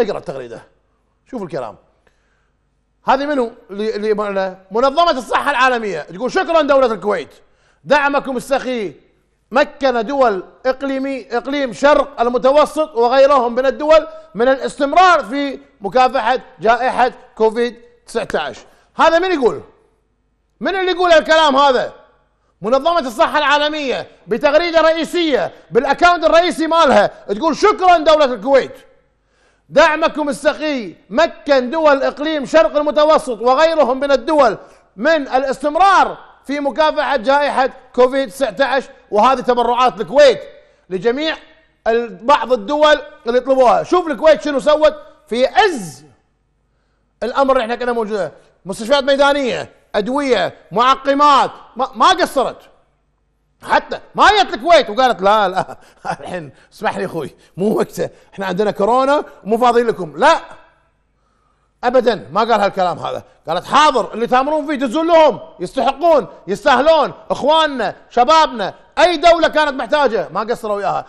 اقرا التغريده شوف الكلام هذه منو اللي منظمة الصحة العالمية تقول شكرا دولة الكويت دعمكم السخي مكن دول اقليمي اقليم شرق المتوسط وغيرهم من الدول من الاستمرار في مكافحة جائحة كوفيد 19 هذا من يقول؟ من اللي يقول الكلام هذا؟ منظمة الصحة العالمية بتغريدة رئيسية بالأكاونت الرئيسي مالها تقول شكرا دولة الكويت دعمكم السخي مكن دول اقليم شرق المتوسط وغيرهم من الدول من الاستمرار في مكافحه جائحه كوفيد 19 وهذه تبرعات الكويت لجميع بعض الدول اللي يطلبوها شوف الكويت شنو سوت في عز الامر اللي احنا كنا موجوده مستشفيات ميدانيه ادويه معقمات ما, ما قصرت حتى ما جت الكويت وقالت لا لا الحين اسمح لي اخوي مو وقته احنا عندنا كورونا ومو فاضيين لكم لا ابدا ما قال هالكلام هذا قالت حاضر اللي تامرون فيه دزون لهم يستحقون يستاهلون اخواننا شبابنا اي دوله كانت محتاجه ما قصروا وياها